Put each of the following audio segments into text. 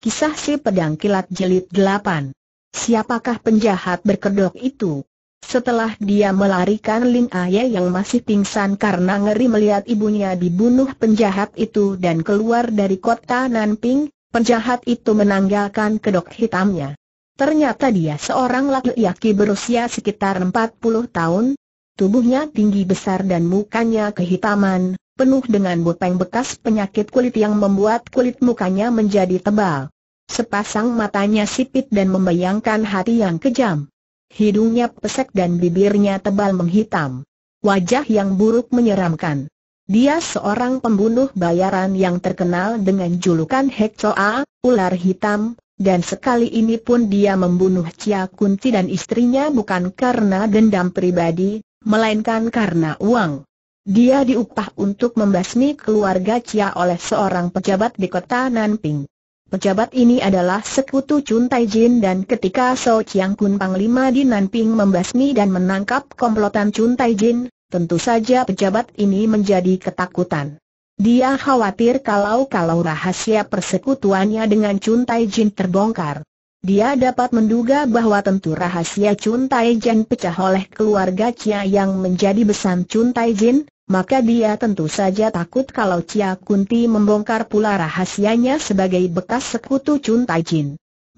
Kisah si pedang kilat Jelit 8. Siapakah penjahat berkedok itu? Setelah dia melarikan Lin Aye yang masih pingsan karena ngeri melihat ibunya dibunuh penjahat itu dan keluar dari kota Nanping, penjahat itu menanggalkan kedok hitamnya. Ternyata dia seorang laki-laki berusia sekitar 40 tahun, tubuhnya tinggi besar dan mukanya kehitaman, penuh dengan buteng bekas penyakit kulit yang membuat kulit mukanya menjadi tebal. Sepasang matanya sipit dan membayangkan hati yang kejam. Hidungnya pesek dan bibirnya tebal menghitam. Wajah yang buruk menyeramkan. Dia seorang pembunuh bayaran yang terkenal dengan julukan Hekcoa, ular hitam, dan sekali ini pun dia membunuh Cia Kunti dan istrinya bukan karena dendam pribadi, melainkan karena uang. Dia diupah untuk membasmi keluarga Chia oleh seorang pejabat di kota Nanping. Pejabat ini adalah sekutu Chun Taijin dan ketika So Chiang Kun Panglima di Nanping membasmi dan menangkap komplotan Chun Taijin, tentu saja pejabat ini menjadi ketakutan. Dia khawatir kalau-kalau rahasia persekutuannya dengan Chun Taijin terbongkar. Dia dapat menduga bahwa tentu rahasia Chun Taijin pecah oleh keluarga Chia yang menjadi besan Chun Taijin maka dia tentu saja takut kalau Cia Kunti membongkar pula rahasianya sebagai bekas sekutu Chun Tai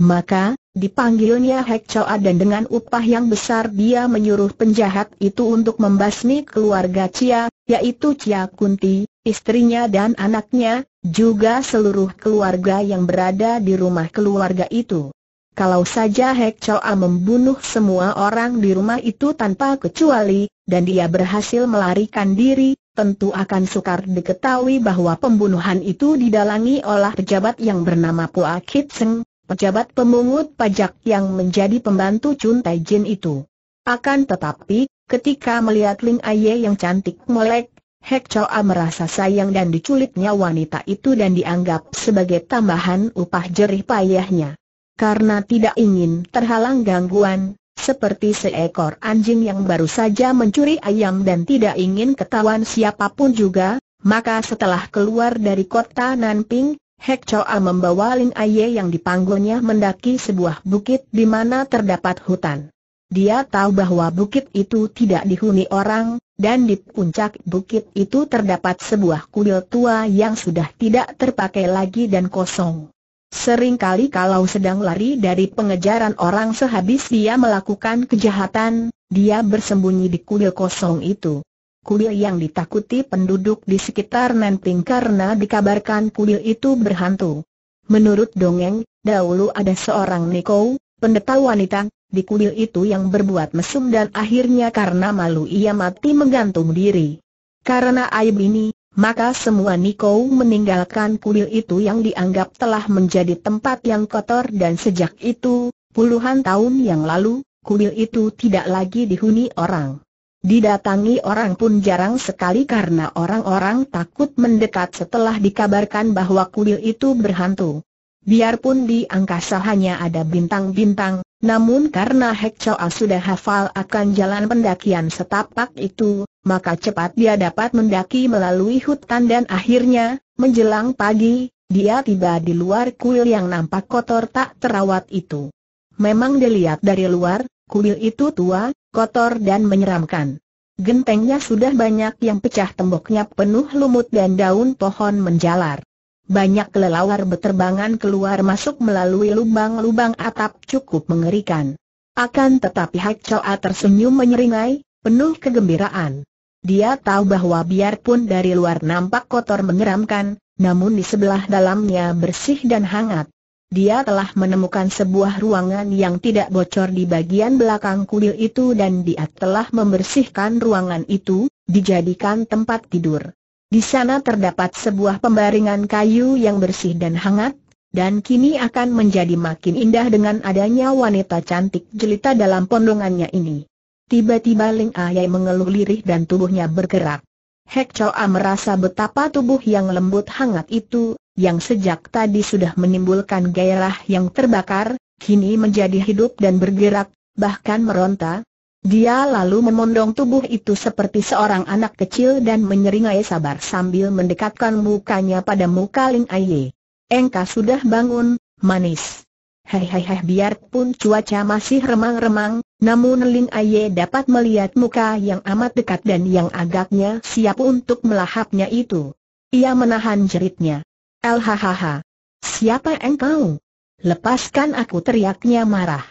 Maka, dipanggilnya Hek Choa dan dengan upah yang besar dia menyuruh penjahat itu untuk membasmi keluarga Cia, yaitu Cia Kunti, istrinya dan anaknya, juga seluruh keluarga yang berada di rumah keluarga itu. Kalau saja Hek Choa membunuh semua orang di rumah itu tanpa kecuali, dan dia berhasil melarikan diri, tentu akan sukar diketahui bahwa pembunuhan itu didalangi oleh pejabat yang bernama Pua Kit Seng, pejabat pemungut pajak yang menjadi pembantu Chun Tai Jin itu. Akan tetapi, ketika melihat Ling Aye yang cantik melek, Hek Choa merasa sayang dan diculiknya wanita itu dan dianggap sebagai tambahan upah jerih payahnya karena tidak ingin terhalang gangguan, seperti seekor anjing yang baru saja mencuri ayam dan tidak ingin ketahuan siapapun juga, maka setelah keluar dari kota Nanping, Hek Choa membawa Lin Aye yang dipanggulnya mendaki sebuah bukit di mana terdapat hutan. Dia tahu bahwa bukit itu tidak dihuni orang, dan di puncak bukit itu terdapat sebuah kuil tua yang sudah tidak terpakai lagi dan kosong. Sering kali kalau sedang lari dari pengejaran orang sehabis dia melakukan kejahatan, dia bersembunyi di kuil kosong itu. Kuil yang ditakuti penduduk di sekitar Nanping karena dikabarkan kuil itu berhantu. Menurut dongeng, dahulu ada seorang Niko, pendeta wanita, di kuil itu yang berbuat mesum dan akhirnya karena malu ia mati menggantung diri. Karena aib ini, maka semua Niko meninggalkan kuil itu yang dianggap telah menjadi tempat yang kotor dan sejak itu, puluhan tahun yang lalu, kuil itu tidak lagi dihuni orang. Didatangi orang pun jarang sekali karena orang-orang takut mendekat setelah dikabarkan bahwa kuil itu berhantu. Biarpun di angkasa hanya ada bintang-bintang, namun karena Hek Choa sudah hafal akan jalan pendakian setapak itu, maka cepat dia dapat mendaki melalui hutan dan akhirnya, menjelang pagi, dia tiba di luar kuil yang nampak kotor tak terawat itu. Memang dilihat dari luar, kuil itu tua, kotor dan menyeramkan. Gentengnya sudah banyak yang pecah temboknya penuh lumut dan daun pohon menjalar. Banyak kelelawar beterbangan keluar masuk melalui lubang-lubang atap cukup mengerikan. Akan tetapi Hak Choa tersenyum menyeringai, penuh kegembiraan. Dia tahu bahwa biarpun dari luar nampak kotor mengeramkan, namun di sebelah dalamnya bersih dan hangat. Dia telah menemukan sebuah ruangan yang tidak bocor di bagian belakang kuil itu dan dia telah membersihkan ruangan itu, dijadikan tempat tidur. Di sana terdapat sebuah pembaringan kayu yang bersih dan hangat, dan kini akan menjadi makin indah dengan adanya wanita cantik jelita dalam pondongannya ini. Tiba-tiba Ling Ayai mengeluh lirih dan tubuhnya bergerak. Hek Choa merasa betapa tubuh yang lembut hangat itu, yang sejak tadi sudah menimbulkan gairah yang terbakar, kini menjadi hidup dan bergerak, bahkan meronta, dia lalu memondong tubuh itu seperti seorang anak kecil dan menyeringai sabar sambil mendekatkan mukanya pada muka Ling Aye. Engka sudah bangun, manis. Hei hei hei biarpun cuaca masih remang-remang, namun Ling Aye dapat melihat muka yang amat dekat dan yang agaknya siap untuk melahapnya itu. Ia menahan jeritnya. Lhahaha. Siapa engkau? Lepaskan aku teriaknya marah.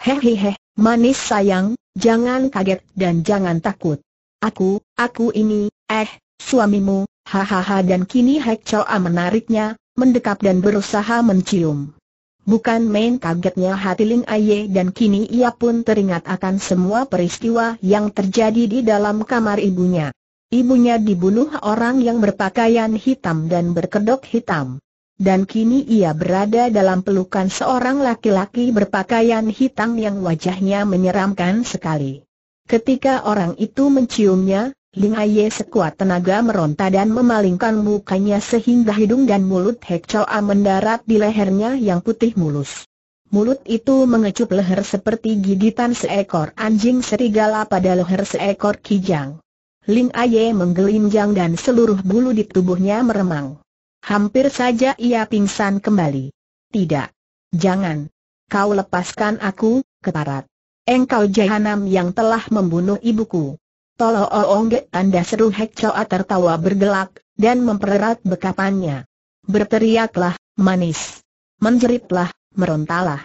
Hehehe, manis sayang, Jangan kaget dan jangan takut. Aku, aku ini, eh, suamimu, hahaha dan kini Hek Choa menariknya, mendekap dan berusaha mencium. Bukan main kagetnya hati Ling Aye dan kini ia pun teringat akan semua peristiwa yang terjadi di dalam kamar ibunya. Ibunya dibunuh orang yang berpakaian hitam dan berkedok hitam dan kini ia berada dalam pelukan seorang laki-laki berpakaian hitam yang wajahnya menyeramkan sekali. Ketika orang itu menciumnya, Ling Aye sekuat tenaga meronta dan memalingkan mukanya sehingga hidung dan mulut Hek A mendarat di lehernya yang putih mulus. Mulut itu mengecup leher seperti gigitan seekor anjing serigala pada leher seekor kijang. Ling Aye menggelinjang dan seluruh bulu di tubuhnya meremang. Hampir saja ia pingsan kembali. Tidak. Jangan. Kau lepaskan aku, keparat. Engkau jahanam yang telah membunuh ibuku. Tolo Oongge anda seru Hek Choa tertawa bergelak, dan mempererat bekapannya. Berteriaklah, manis. Menjeritlah, merontalah.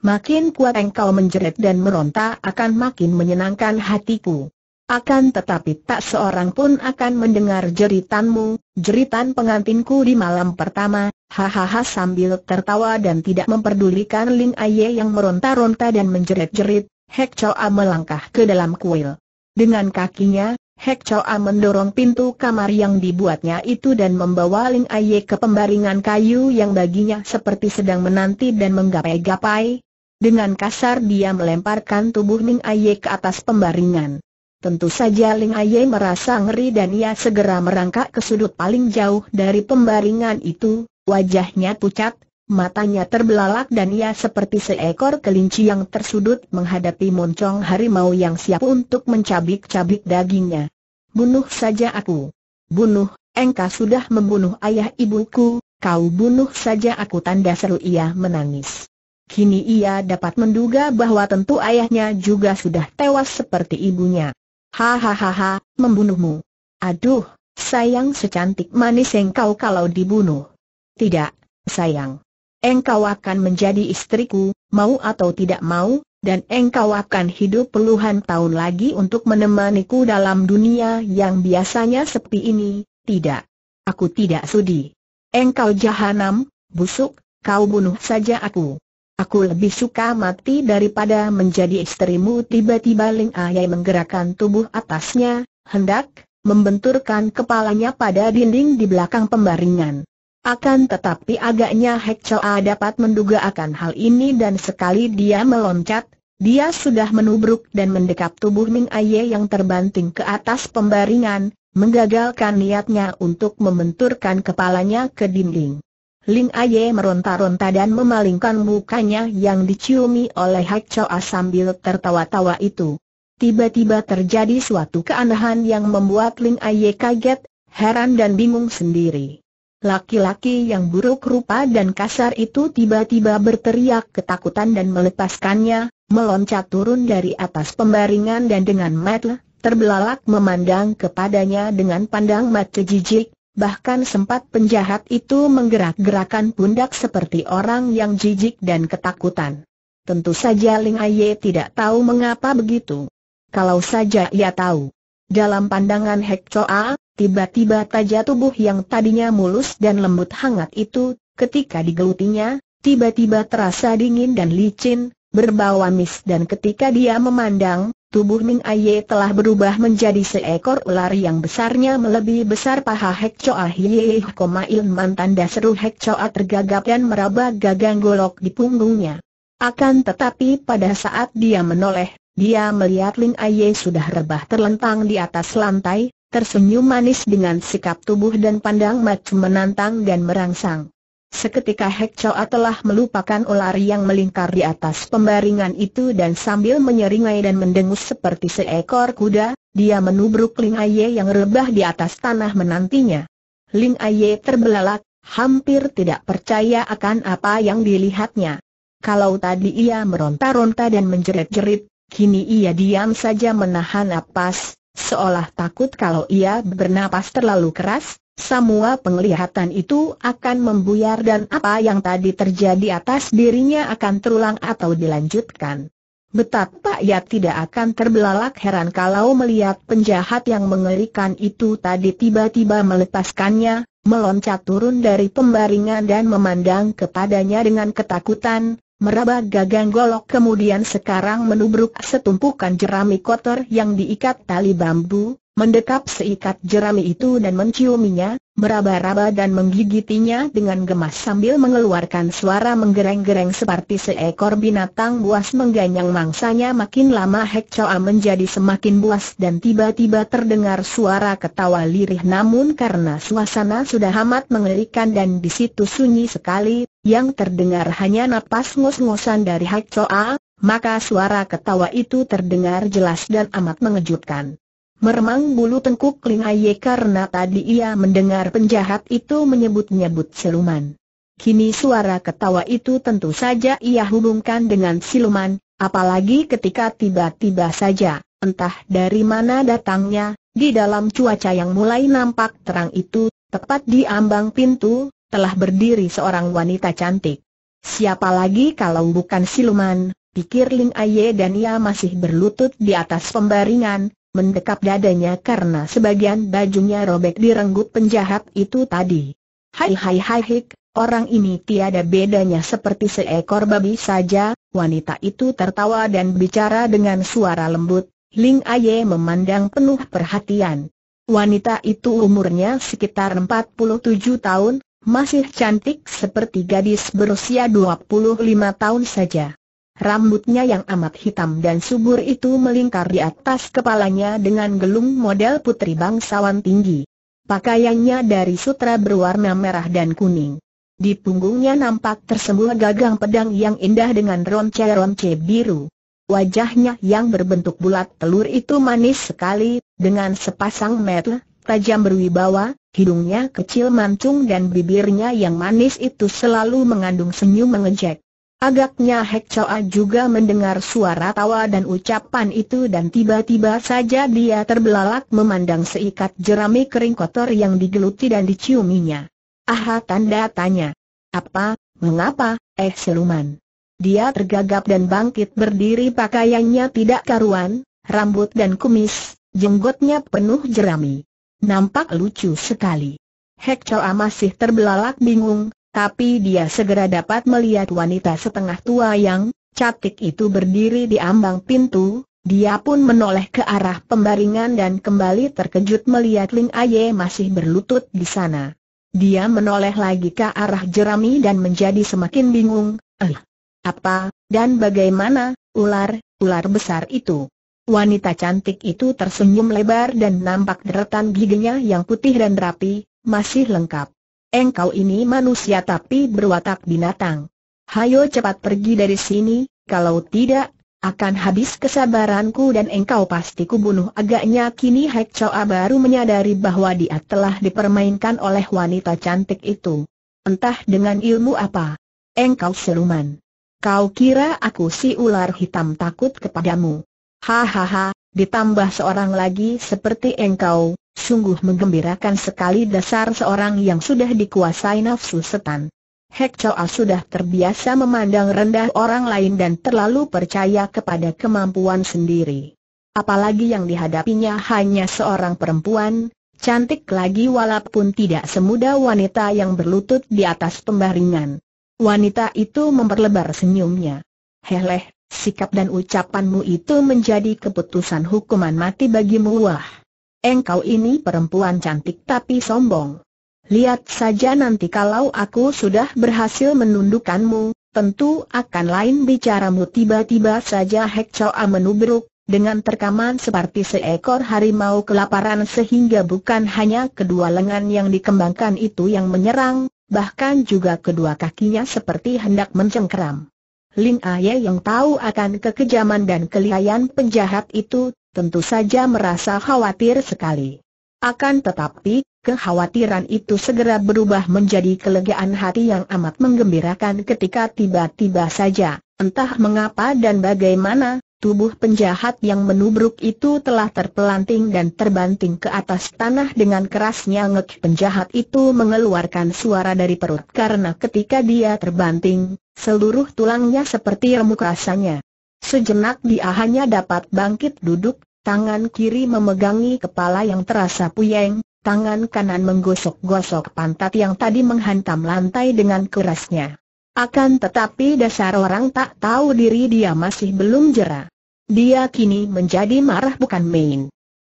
Makin kuat engkau menjerit dan meronta akan makin menyenangkan hatiku. Akan tetapi tak seorang pun akan mendengar jeritanmu, jeritan pengantinku di malam pertama, hahaha sambil tertawa dan tidak memperdulikan Ling Aye yang meronta-ronta dan menjerit-jerit, Hek Choa melangkah ke dalam kuil. Dengan kakinya, Hek Choa mendorong pintu kamar yang dibuatnya itu dan membawa Ling Aye ke pembaringan kayu yang baginya seperti sedang menanti dan menggapai-gapai. Dengan kasar dia melemparkan tubuh Ling Aye ke atas pembaringan. Tentu saja Ling Aye merasa ngeri dan ia segera merangkak ke sudut paling jauh dari pembaringan itu, wajahnya pucat, matanya terbelalak dan ia seperti seekor kelinci yang tersudut menghadapi moncong harimau yang siap untuk mencabik-cabik dagingnya. Bunuh saja aku. Bunuh, engkau sudah membunuh ayah ibuku, kau bunuh saja aku tanda seru ia menangis. Kini ia dapat menduga bahwa tentu ayahnya juga sudah tewas seperti ibunya. Hahaha, membunuhmu. Aduh, sayang secantik manis engkau kalau dibunuh. Tidak, sayang. Engkau akan menjadi istriku, mau atau tidak mau, dan engkau akan hidup puluhan tahun lagi untuk menemaniku dalam dunia yang biasanya sepi ini, tidak. Aku tidak sudi. Engkau jahanam, busuk, kau bunuh saja aku. Aku lebih suka mati daripada menjadi istrimu tiba-tiba Ling Ayai menggerakkan tubuh atasnya, hendak membenturkan kepalanya pada dinding di belakang pembaringan. Akan tetapi agaknya Hek Choa dapat menduga akan hal ini dan sekali dia meloncat, dia sudah menubruk dan mendekap tubuh Ming Aye yang terbanting ke atas pembaringan, menggagalkan niatnya untuk membenturkan kepalanya ke dinding. Ling Aye meronta-ronta dan memalingkan mukanya yang diciumi oleh Hak Choa sambil tertawa-tawa itu. Tiba-tiba terjadi suatu keanehan yang membuat Ling Aye kaget, heran dan bingung sendiri. Laki-laki yang buruk rupa dan kasar itu tiba-tiba berteriak ketakutan dan melepaskannya, meloncat turun dari atas pembaringan dan dengan mata terbelalak memandang kepadanya dengan pandang mata jijik, bahkan sempat penjahat itu menggerak-gerakan pundak seperti orang yang jijik dan ketakutan. Tentu saja Ling Aye tidak tahu mengapa begitu. Kalau saja ia tahu. Dalam pandangan Hek Choa, tiba-tiba taja tubuh yang tadinya mulus dan lembut hangat itu, ketika digelutinya, tiba-tiba terasa dingin dan licin, berbau amis dan ketika dia memandang, tubuh Ming Aye telah berubah menjadi seekor ular yang besarnya melebihi besar paha Hek Choa Hie Koma Ilman tanda seru Hek Choa tergagap dan meraba gagang golok di punggungnya. Akan tetapi pada saat dia menoleh, dia melihat Ling Aye sudah rebah terlentang di atas lantai, tersenyum manis dengan sikap tubuh dan pandang macu menantang dan merangsang. Seketika Hek Choa telah melupakan ular yang melingkar di atas pembaringan itu dan sambil menyeringai dan mendengus seperti seekor kuda, dia menubruk Ling Aye yang rebah di atas tanah menantinya. Ling Aye terbelalak, hampir tidak percaya akan apa yang dilihatnya. Kalau tadi ia meronta-ronta dan menjerit-jerit, kini ia diam saja menahan napas, seolah takut kalau ia bernapas terlalu keras, semua penglihatan itu akan membuyar dan apa yang tadi terjadi atas dirinya akan terulang atau dilanjutkan. Betapa ia tidak akan terbelalak heran kalau melihat penjahat yang mengerikan itu tadi tiba-tiba melepaskannya, meloncat turun dari pembaringan dan memandang kepadanya dengan ketakutan, meraba gagang golok kemudian sekarang menubruk setumpukan jerami kotor yang diikat tali bambu, mendekap seikat jerami itu dan menciuminya, meraba-raba dan menggigitinya dengan gemas sambil mengeluarkan suara menggereng-gereng seperti seekor binatang buas mengganyang mangsanya makin lama Hek Choa menjadi semakin buas dan tiba-tiba terdengar suara ketawa lirih namun karena suasana sudah amat mengerikan dan di situ sunyi sekali, yang terdengar hanya napas ngos-ngosan dari Hek Choa, maka suara ketawa itu terdengar jelas dan amat mengejutkan. Meremang bulu tengkuk Ling Aye karena tadi ia mendengar penjahat itu menyebut-nyebut siluman. Kini suara ketawa itu tentu saja ia hubungkan dengan siluman, apalagi ketika tiba-tiba saja, entah dari mana datangnya, di dalam cuaca yang mulai nampak terang itu, tepat di ambang pintu, telah berdiri seorang wanita cantik. Siapa lagi kalau bukan siluman, pikir Ling Aye dan ia masih berlutut di atas pembaringan, mendekap dadanya karena sebagian bajunya robek direnggut penjahat itu tadi. Hai hai hai hik, orang ini tiada bedanya seperti seekor babi saja, wanita itu tertawa dan bicara dengan suara lembut, Ling Aye memandang penuh perhatian. Wanita itu umurnya sekitar 47 tahun, masih cantik seperti gadis berusia 25 tahun saja. Rambutnya yang amat hitam dan subur itu melingkar di atas kepalanya dengan gelung model putri bangsawan tinggi. Pakaiannya dari sutra berwarna merah dan kuning. Di punggungnya nampak tersembul gagang pedang yang indah dengan ronce-ronce biru. Wajahnya yang berbentuk bulat telur itu manis sekali, dengan sepasang mata tajam berwibawa, hidungnya kecil mancung dan bibirnya yang manis itu selalu mengandung senyum mengejek. Agaknya Hek Choa juga mendengar suara tawa dan ucapan itu dan tiba-tiba saja dia terbelalak memandang seikat jerami kering kotor yang digeluti dan diciuminya. Aha tanda tanya. Apa, mengapa, eh siluman? Dia tergagap dan bangkit berdiri pakaiannya tidak karuan, rambut dan kumis, jenggotnya penuh jerami. Nampak lucu sekali. Hek Choa masih terbelalak bingung, tapi dia segera dapat melihat wanita setengah tua yang cantik itu berdiri di ambang pintu, dia pun menoleh ke arah pembaringan dan kembali terkejut melihat Ling Aye masih berlutut di sana. Dia menoleh lagi ke arah jerami dan menjadi semakin bingung, eh, apa, dan bagaimana, ular, ular besar itu. Wanita cantik itu tersenyum lebar dan nampak deretan giginya yang putih dan rapi, masih lengkap engkau ini manusia tapi berwatak binatang. Hayo cepat pergi dari sini, kalau tidak, akan habis kesabaranku dan engkau pasti kubunuh agaknya kini Hek Choa baru menyadari bahwa dia telah dipermainkan oleh wanita cantik itu. Entah dengan ilmu apa. Engkau siluman. Kau kira aku si ular hitam takut kepadamu. Hahaha, ditambah seorang lagi seperti engkau, Sungguh menggembirakan sekali dasar seorang yang sudah dikuasai nafsu setan. Hek Choa sudah terbiasa memandang rendah orang lain dan terlalu percaya kepada kemampuan sendiri. Apalagi yang dihadapinya hanya seorang perempuan, cantik lagi walaupun tidak semudah wanita yang berlutut di atas pembaringan. Wanita itu memperlebar senyumnya. Heleh, sikap dan ucapanmu itu menjadi keputusan hukuman mati bagimu wah engkau ini perempuan cantik tapi sombong. Lihat saja nanti kalau aku sudah berhasil menundukkanmu, tentu akan lain bicaramu tiba-tiba saja Hek Choa menubruk, dengan terkaman seperti seekor harimau kelaparan sehingga bukan hanya kedua lengan yang dikembangkan itu yang menyerang, bahkan juga kedua kakinya seperti hendak mencengkeram. Ling Aye yang tahu akan kekejaman dan kelihayan penjahat itu, tentu saja merasa khawatir sekali. Akan tetapi, kekhawatiran itu segera berubah menjadi kelegaan hati yang amat menggembirakan ketika tiba-tiba saja, entah mengapa dan bagaimana, tubuh penjahat yang menubruk itu telah terpelanting dan terbanting ke atas tanah dengan kerasnya ngek penjahat itu mengeluarkan suara dari perut karena ketika dia terbanting, seluruh tulangnya seperti remuk rasanya. Sejenak dia hanya dapat bangkit duduk, tangan kiri memegangi kepala yang terasa puyeng, tangan kanan menggosok-gosok pantat yang tadi menghantam lantai dengan kerasnya. Akan tetapi dasar orang tak tahu diri dia masih belum jera. Dia kini menjadi marah bukan main.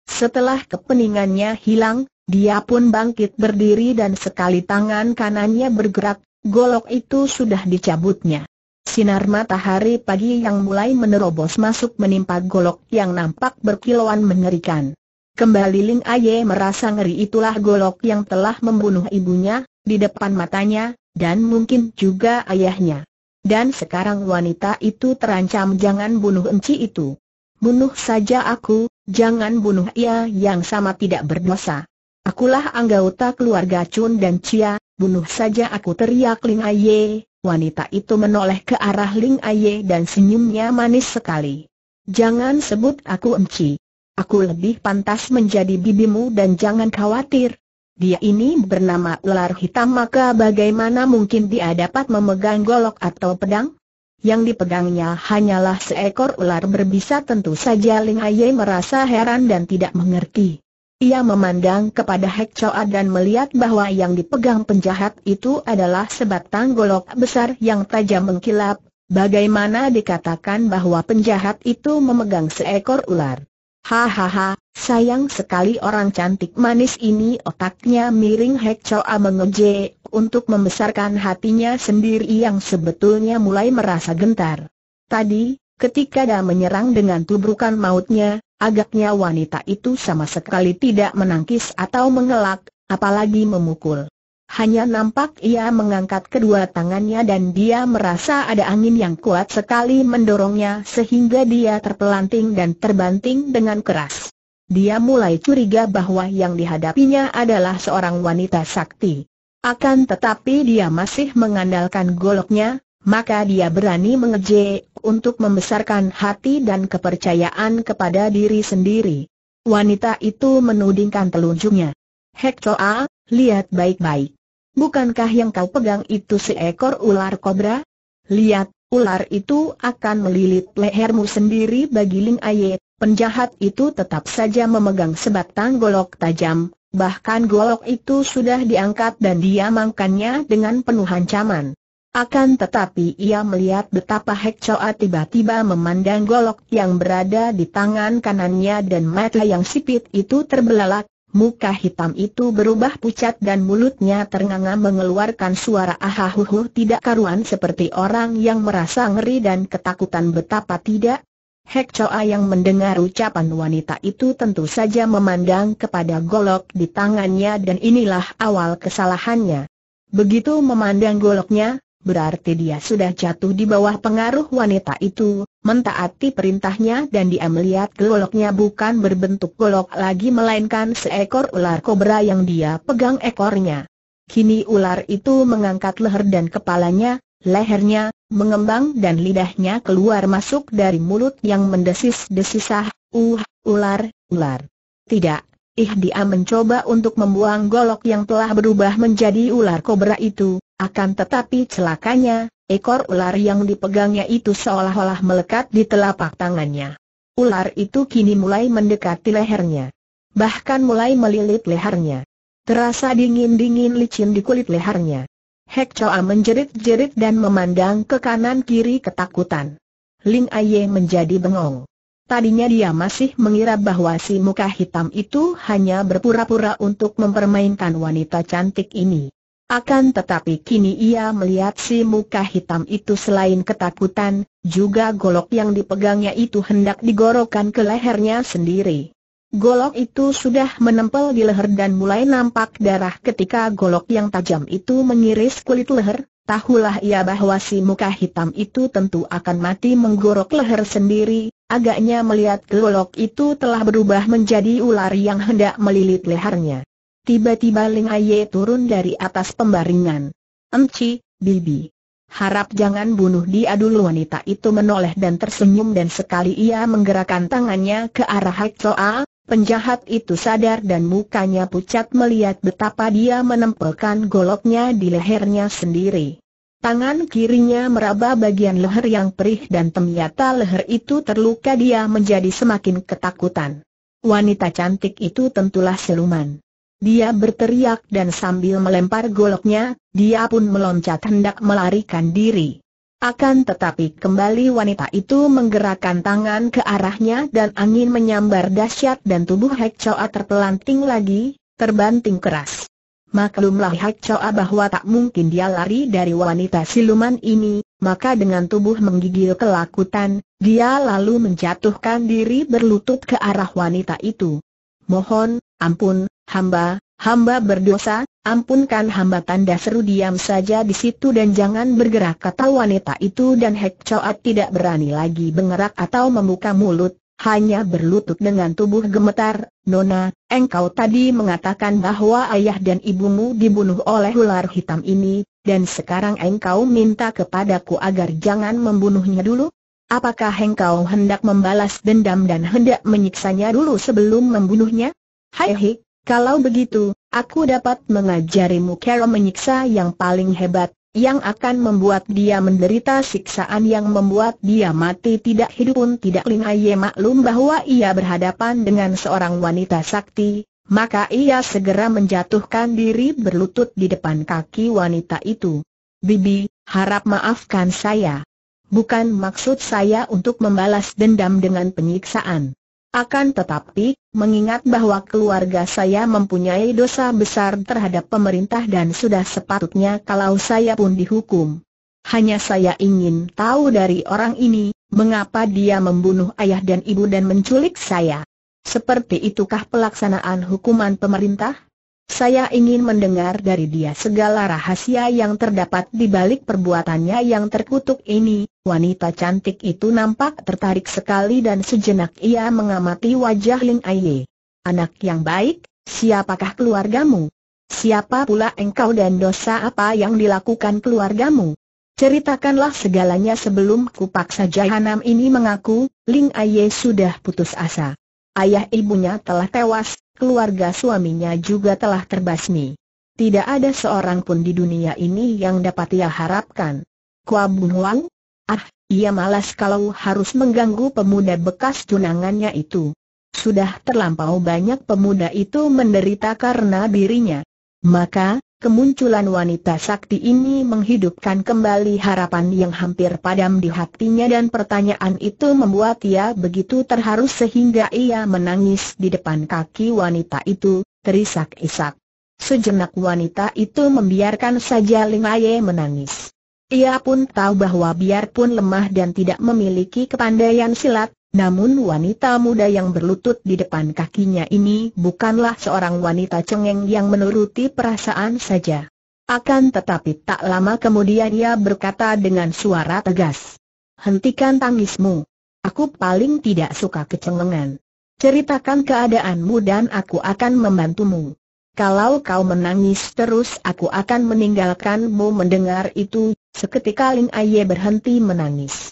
Setelah kepeningannya hilang, dia pun bangkit berdiri dan sekali tangan kanannya bergerak, golok itu sudah dicabutnya. Sinar matahari pagi yang mulai menerobos masuk menimpa golok yang nampak berkilauan mengerikan. Kembali Ling Aye merasa ngeri itulah golok yang telah membunuh ibunya, di depan matanya, dan mungkin juga ayahnya. Dan sekarang wanita itu terancam jangan bunuh enci itu. Bunuh saja aku, jangan bunuh ia yang sama tidak berdosa. Akulah anggota keluarga Chun dan Chia, bunuh saja aku teriak Ling Aye, Wanita itu menoleh ke arah Ling Aye dan senyumnya manis sekali. Jangan sebut aku emci. Aku lebih pantas menjadi bibimu dan jangan khawatir. Dia ini bernama ular hitam maka bagaimana mungkin dia dapat memegang golok atau pedang? Yang dipegangnya hanyalah seekor ular berbisa tentu saja Ling Aye merasa heran dan tidak mengerti. Ia memandang kepada Hek Choa dan melihat bahwa yang dipegang penjahat itu adalah sebatang golok besar yang tajam mengkilap, bagaimana dikatakan bahwa penjahat itu memegang seekor ular. Hahaha, sayang sekali orang cantik manis ini otaknya miring Hek Choa mengejek untuk membesarkan hatinya sendiri yang sebetulnya mulai merasa gentar. Tadi, ketika dia menyerang dengan tubrukan mautnya, Agaknya wanita itu sama sekali tidak menangkis atau mengelak, apalagi memukul. Hanya nampak ia mengangkat kedua tangannya dan dia merasa ada angin yang kuat sekali mendorongnya sehingga dia terpelanting dan terbanting dengan keras. Dia mulai curiga bahwa yang dihadapinya adalah seorang wanita sakti. Akan tetapi dia masih mengandalkan goloknya, maka dia berani mengejek untuk membesarkan hati dan kepercayaan kepada diri sendiri. Wanita itu menudingkan telunjuknya. Hek Choa, lihat baik-baik. Bukankah yang kau pegang itu seekor ular kobra? Lihat, ular itu akan melilit lehermu sendiri bagi Ling Aye. Penjahat itu tetap saja memegang sebatang golok tajam, bahkan golok itu sudah diangkat dan dia mangkannya dengan penuh ancaman. Akan tetapi ia melihat betapa Hek Choa tiba-tiba memandang golok yang berada di tangan kanannya dan mata yang sipit itu terbelalak, muka hitam itu berubah pucat dan mulutnya ternganga mengeluarkan suara ahahuhu tidak karuan seperti orang yang merasa ngeri dan ketakutan betapa tidak. Hek Choa yang mendengar ucapan wanita itu tentu saja memandang kepada golok di tangannya dan inilah awal kesalahannya. Begitu memandang goloknya, berarti dia sudah jatuh di bawah pengaruh wanita itu, mentaati perintahnya dan dia melihat goloknya bukan berbentuk golok lagi melainkan seekor ular kobra yang dia pegang ekornya. Kini ular itu mengangkat leher dan kepalanya, lehernya, mengembang dan lidahnya keluar masuk dari mulut yang mendesis-desisah, uh, ular, ular. Tidak, ih dia mencoba untuk membuang golok yang telah berubah menjadi ular kobra itu, akan tetapi celakanya, ekor ular yang dipegangnya itu seolah-olah melekat di telapak tangannya. Ular itu kini mulai mendekati lehernya. Bahkan mulai melilit lehernya. Terasa dingin-dingin licin di kulit lehernya. Hek Choa menjerit-jerit dan memandang ke kanan-kiri ketakutan. Ling Aye menjadi bengong. Tadinya dia masih mengira bahwa si muka hitam itu hanya berpura-pura untuk mempermainkan wanita cantik ini. Akan tetapi kini ia melihat si muka hitam itu selain ketakutan, juga golok yang dipegangnya itu hendak digorokkan ke lehernya sendiri. Golok itu sudah menempel di leher dan mulai nampak darah ketika golok yang tajam itu mengiris kulit leher, tahulah ia bahwa si muka hitam itu tentu akan mati menggorok leher sendiri, agaknya melihat golok itu telah berubah menjadi ular yang hendak melilit lehernya. Tiba-tiba Ling Aye turun dari atas pembaringan. Emci, Bibi. Harap jangan bunuh dia dulu wanita itu menoleh dan tersenyum dan sekali ia menggerakkan tangannya ke arah Hak Soa, penjahat itu sadar dan mukanya pucat melihat betapa dia menempelkan goloknya di lehernya sendiri. Tangan kirinya meraba bagian leher yang perih dan ternyata leher itu terluka dia menjadi semakin ketakutan. Wanita cantik itu tentulah seluman. Dia berteriak dan sambil melempar goloknya, dia pun meloncat hendak melarikan diri. Akan tetapi kembali wanita itu menggerakkan tangan ke arahnya dan angin menyambar dahsyat dan tubuh Hek Choa terpelanting lagi, terbanting keras. Maklumlah Hek Choa bahwa tak mungkin dia lari dari wanita siluman ini, maka dengan tubuh menggigil kelakutan, dia lalu menjatuhkan diri berlutut ke arah wanita itu. Mohon, Ampun, hamba, hamba berdosa, ampunkan hamba tanda seru diam saja di situ dan jangan bergerak kata wanita itu dan Hek Choat tidak berani lagi bergerak atau membuka mulut, hanya berlutut dengan tubuh gemetar, Nona, engkau tadi mengatakan bahwa ayah dan ibumu dibunuh oleh ular hitam ini, dan sekarang engkau minta kepadaku agar jangan membunuhnya dulu? Apakah engkau hendak membalas dendam dan hendak menyiksanya dulu sebelum membunuhnya? Hai hei, eh, kalau begitu, aku dapat mengajarimu cara menyiksa yang paling hebat, yang akan membuat dia menderita siksaan yang membuat dia mati tidak hidup pun tidak Lingaye maklum bahwa ia berhadapan dengan seorang wanita sakti, maka ia segera menjatuhkan diri berlutut di depan kaki wanita itu. Bibi, harap maafkan saya. Bukan maksud saya untuk membalas dendam dengan penyiksaan. Akan tetapi, mengingat bahwa keluarga saya mempunyai dosa besar terhadap pemerintah dan sudah sepatutnya kalau saya pun dihukum. Hanya saya ingin tahu dari orang ini, mengapa dia membunuh ayah dan ibu dan menculik saya. Seperti itukah pelaksanaan hukuman pemerintah? Saya ingin mendengar dari dia segala rahasia yang terdapat di balik perbuatannya yang terkutuk ini. Wanita cantik itu nampak tertarik sekali dan sejenak ia mengamati wajah Ling Aye. Anak yang baik, siapakah keluargamu? Siapa pula engkau dan dosa apa yang dilakukan keluargamu? Ceritakanlah segalanya sebelum kupaksa Jahanam ini mengaku, Ling Aye sudah putus asa. Ayah ibunya telah tewas, keluarga suaminya juga telah terbasmi. Tidak ada seorang pun di dunia ini yang dapat ia harapkan. Kua Bun Huang? Ah, ia malas kalau harus mengganggu pemuda bekas tunangannya itu. Sudah terlampau banyak pemuda itu menderita karena dirinya. Maka, Kemunculan wanita sakti ini menghidupkan kembali harapan yang hampir padam di hatinya dan pertanyaan itu membuat ia begitu terharu sehingga ia menangis di depan kaki wanita itu, terisak-isak. Sejenak wanita itu membiarkan saja Ling Lingaye menangis. Ia pun tahu bahwa biarpun lemah dan tidak memiliki kepandaian silat, namun wanita muda yang berlutut di depan kakinya ini bukanlah seorang wanita cengeng yang menuruti perasaan saja. Akan tetapi tak lama kemudian ia berkata dengan suara tegas. Hentikan tangismu. Aku paling tidak suka kecengengan. Ceritakan keadaanmu dan aku akan membantumu. Kalau kau menangis terus aku akan meninggalkanmu mendengar itu, seketika Ling Aye berhenti menangis.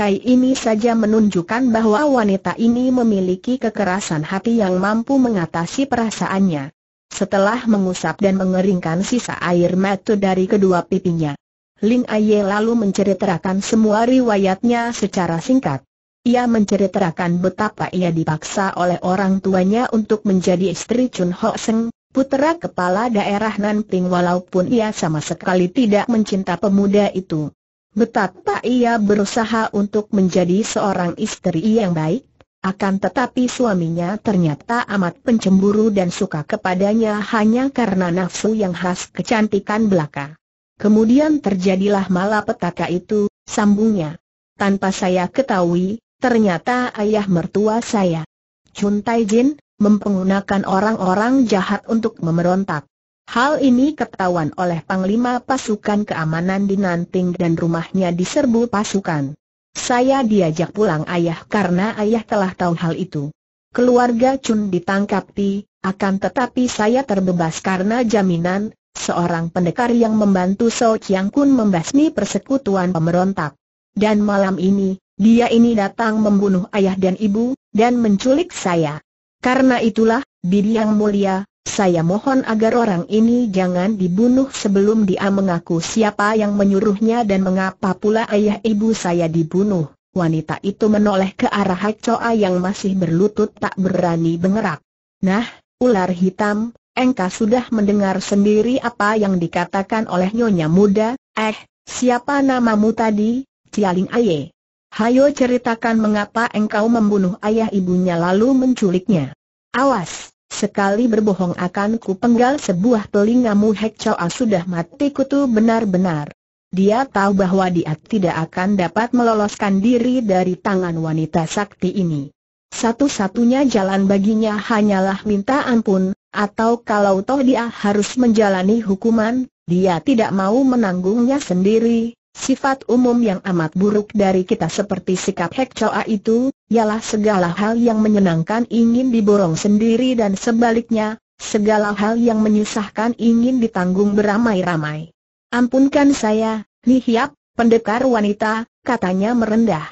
Kai ini saja menunjukkan bahwa wanita ini memiliki kekerasan hati yang mampu mengatasi perasaannya. Setelah mengusap dan mengeringkan sisa air mata dari kedua pipinya, Ling Aye lalu menceritakan semua riwayatnya secara singkat. Ia menceritakan betapa ia dipaksa oleh orang tuanya untuk menjadi istri Chun Ho Seng, putera kepala daerah Nanping walaupun ia sama sekali tidak mencinta pemuda itu. Betapa ia berusaha untuk menjadi seorang istri yang baik, akan tetapi suaminya ternyata amat pencemburu dan suka kepadanya hanya karena nafsu yang khas kecantikan belaka. Kemudian terjadilah malapetaka itu, sambungnya. Tanpa saya ketahui, ternyata ayah mertua saya, Chun Tai Jin, mempergunakan orang-orang jahat untuk memberontak. Hal ini ketahuan oleh Panglima Pasukan Keamanan di Nanting dan rumahnya diserbu pasukan. Saya diajak pulang ayah karena ayah telah tahu hal itu. Keluarga Chun ditangkap Ti, akan tetapi saya terbebas karena jaminan, seorang pendekar yang membantu So Chiang Kun membasmi persekutuan pemberontak. Dan malam ini, dia ini datang membunuh ayah dan ibu, dan menculik saya. Karena itulah, Bidiang mulia, saya mohon agar orang ini jangan dibunuh sebelum dia mengaku siapa yang menyuruhnya dan mengapa pula ayah ibu saya dibunuh. Wanita itu menoleh ke arah Hacoa yang masih berlutut tak berani bergerak. Nah, ular hitam, engkau sudah mendengar sendiri apa yang dikatakan oleh nyonya muda, eh, siapa namamu tadi, Cialing Aye? Hayo ceritakan mengapa engkau membunuh ayah ibunya lalu menculiknya. Awas! Sekali berbohong akan ku penggal sebuah telingamu Hek Choa ah, sudah mati kutu benar-benar. Dia tahu bahwa dia tidak akan dapat meloloskan diri dari tangan wanita sakti ini. Satu-satunya jalan baginya hanyalah minta ampun, atau kalau toh dia harus menjalani hukuman, dia tidak mau menanggungnya sendiri, Sifat umum yang amat buruk dari kita seperti sikap Hek Choa itu, ialah segala hal yang menyenangkan ingin diborong sendiri dan sebaliknya, segala hal yang menyusahkan ingin ditanggung beramai-ramai. Ampunkan saya, Li Hiap, pendekar wanita, katanya merendah.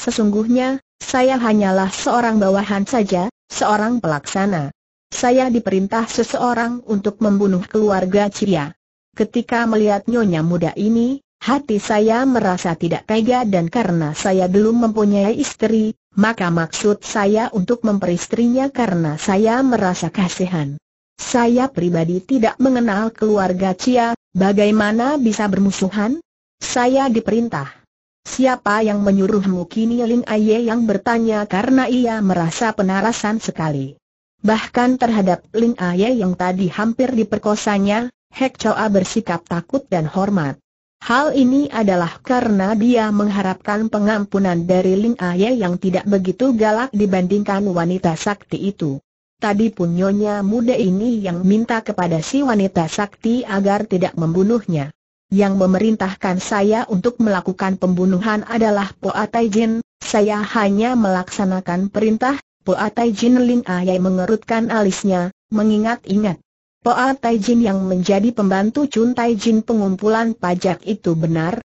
Sesungguhnya, saya hanyalah seorang bawahan saja, seorang pelaksana. Saya diperintah seseorang untuk membunuh keluarga Cia. Ketika melihat nyonya muda ini, Hati saya merasa tidak tega dan karena saya belum mempunyai istri, maka maksud saya untuk memperistrinya karena saya merasa kasihan. Saya pribadi tidak mengenal keluarga Cia, bagaimana bisa bermusuhan? Saya diperintah. Siapa yang menyuruhmu kini Lin Aye yang bertanya karena ia merasa penarasan sekali. Bahkan terhadap Lin Aye yang tadi hampir diperkosanya, Hek Choa bersikap takut dan hormat. Hal ini adalah karena dia mengharapkan pengampunan dari Ling Aye yang tidak begitu galak dibandingkan wanita sakti itu. Tadi pun nyonya muda ini yang minta kepada si wanita sakti agar tidak membunuhnya. Yang memerintahkan saya untuk melakukan pembunuhan adalah Po Ataijin. saya hanya melaksanakan perintah, Po Ataijin Ling Aye mengerutkan alisnya, mengingat-ingat. Poa Taijin yang menjadi pembantu Chun Taijin pengumpulan pajak itu benar,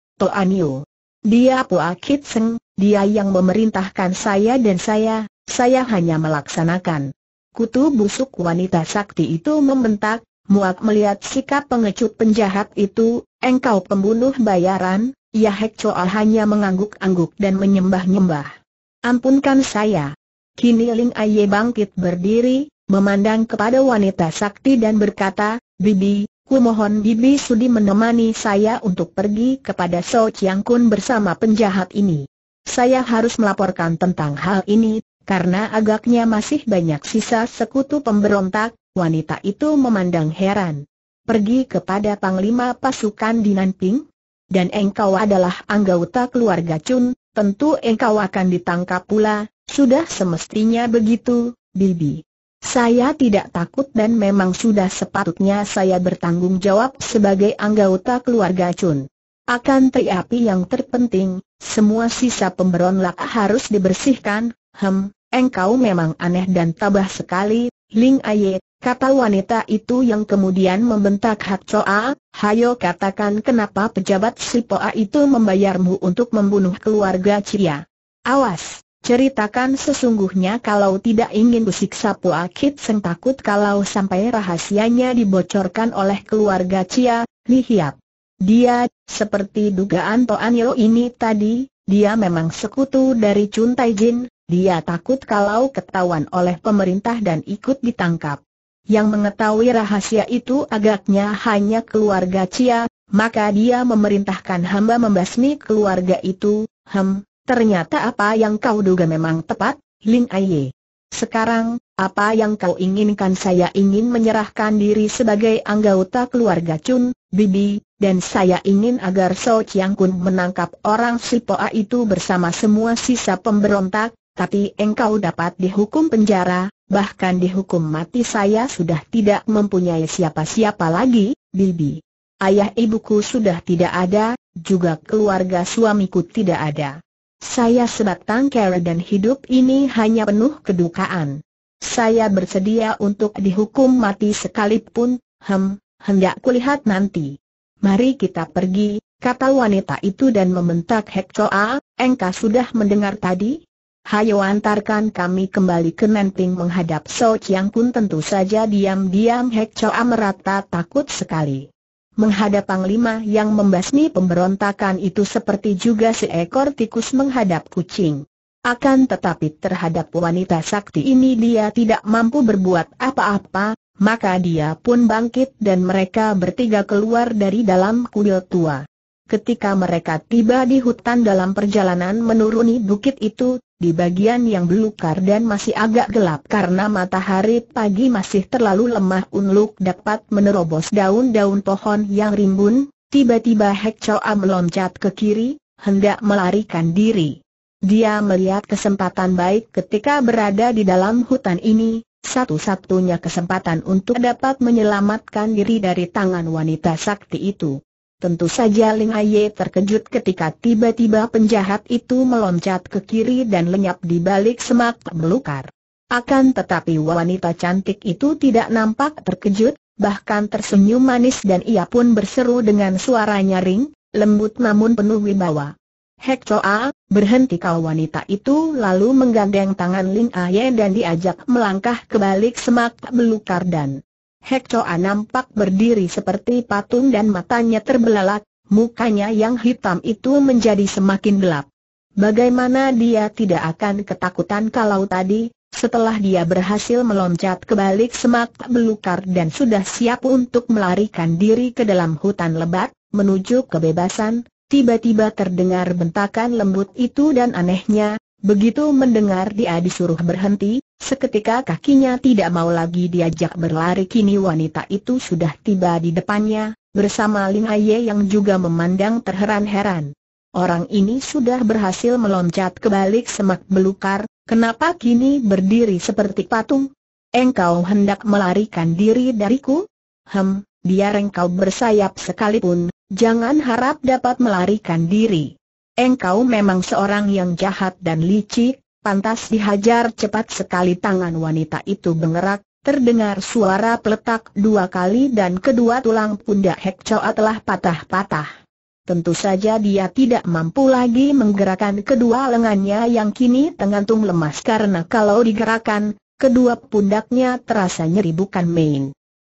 Niu. Dia Kit Seng, dia yang memerintahkan saya dan saya, saya hanya melaksanakan. Kutu busuk wanita sakti itu membentak, muak melihat sikap pengecut penjahat itu, engkau pembunuh bayaran, ya Hek Choa hanya mengangguk-angguk dan menyembah-nyembah. Ampunkan saya. Kini Ling Aye bangkit berdiri, memandang kepada wanita sakti dan berkata, Bibi, ku mohon Bibi sudi menemani saya untuk pergi kepada So Chiang Kun bersama penjahat ini. Saya harus melaporkan tentang hal ini, karena agaknya masih banyak sisa sekutu pemberontak, wanita itu memandang heran. Pergi kepada Panglima Pasukan di Nanping? Dan engkau adalah anggota keluarga Chun, tentu engkau akan ditangkap pula, sudah semestinya begitu, Bibi. Saya tidak takut dan memang sudah sepatutnya saya bertanggung jawab sebagai anggota keluarga Chun. Akan tetapi yang terpenting, semua sisa pemberontak harus dibersihkan, hem, engkau memang aneh dan tabah sekali, Ling Aye, kata wanita itu yang kemudian membentak Hak Choa, hayo katakan kenapa pejabat Sipoa itu membayarmu untuk membunuh keluarga Chia. Awas! Ceritakan sesungguhnya kalau tidak ingin kusiksa Pua Kit Seng takut kalau sampai rahasianya dibocorkan oleh keluarga Cia, Li Hiap. Dia, seperti dugaan Toan Yo ini tadi, dia memang sekutu dari Chun Tai Jin, dia takut kalau ketahuan oleh pemerintah dan ikut ditangkap. Yang mengetahui rahasia itu agaknya hanya keluarga Cia, maka dia memerintahkan hamba membasmi keluarga itu, hem, Ternyata apa yang kau duga memang tepat, Ling Aye. Sekarang, apa yang kau inginkan saya ingin menyerahkan diri sebagai anggota keluarga Chun, Bibi, dan saya ingin agar So Chiang Kun menangkap orang Sipoa itu bersama semua sisa pemberontak, tapi engkau dapat dihukum penjara, bahkan dihukum mati saya sudah tidak mempunyai siapa-siapa lagi, Bibi. Ayah ibuku sudah tidak ada, juga keluarga suamiku tidak ada. Saya sebatang kara dan hidup ini hanya penuh kedukaan. Saya bersedia untuk dihukum mati sekalipun, hem, hendak kulihat nanti. Mari kita pergi, kata wanita itu dan membentak Hek engkau sudah mendengar tadi? Hayo antarkan kami kembali ke Nenting menghadap So Chiang pun tentu saja diam-diam Hek Choa merata takut sekali menghadap panglima yang membasmi pemberontakan itu seperti juga seekor tikus menghadap kucing. Akan tetapi terhadap wanita sakti ini dia tidak mampu berbuat apa-apa, maka dia pun bangkit dan mereka bertiga keluar dari dalam kuil tua. Ketika mereka tiba di hutan dalam perjalanan menuruni bukit itu, di bagian yang belukar dan masih agak gelap karena matahari pagi masih terlalu lemah Unluk dapat menerobos daun-daun pohon yang rimbun, tiba-tiba Hek Choa meloncat ke kiri, hendak melarikan diri. Dia melihat kesempatan baik ketika berada di dalam hutan ini, satu-satunya kesempatan untuk dapat menyelamatkan diri dari tangan wanita sakti itu. Tentu saja Ling Aye terkejut ketika tiba-tiba penjahat itu meloncat ke kiri dan lenyap di balik semak belukar. Akan tetapi wanita cantik itu tidak nampak terkejut, bahkan tersenyum manis dan ia pun berseru dengan suara nyaring, lembut namun penuh wibawa. Hek Choa, berhenti kau wanita itu lalu menggandeng tangan Ling Aye dan diajak melangkah ke balik semak belukar dan Hek Choa nampak berdiri seperti patung dan matanya terbelalak, mukanya yang hitam itu menjadi semakin gelap. Bagaimana dia tidak akan ketakutan kalau tadi, setelah dia berhasil meloncat ke balik semak belukar dan sudah siap untuk melarikan diri ke dalam hutan lebat, menuju kebebasan, tiba-tiba terdengar bentakan lembut itu dan anehnya, begitu mendengar dia disuruh berhenti, Seketika kakinya tidak mau lagi diajak berlari kini wanita itu sudah tiba di depannya, bersama Lin Aye yang juga memandang terheran-heran. Orang ini sudah berhasil meloncat ke balik semak belukar, kenapa kini berdiri seperti patung? Engkau hendak melarikan diri dariku? Hem, biar engkau bersayap sekalipun, jangan harap dapat melarikan diri. Engkau memang seorang yang jahat dan licik, pantas dihajar cepat sekali tangan wanita itu bergerak, terdengar suara peletak dua kali dan kedua tulang pundak Hek Choa telah patah-patah. Tentu saja dia tidak mampu lagi menggerakkan kedua lengannya yang kini tengantung lemas karena kalau digerakkan, kedua pundaknya terasa nyeri bukan main.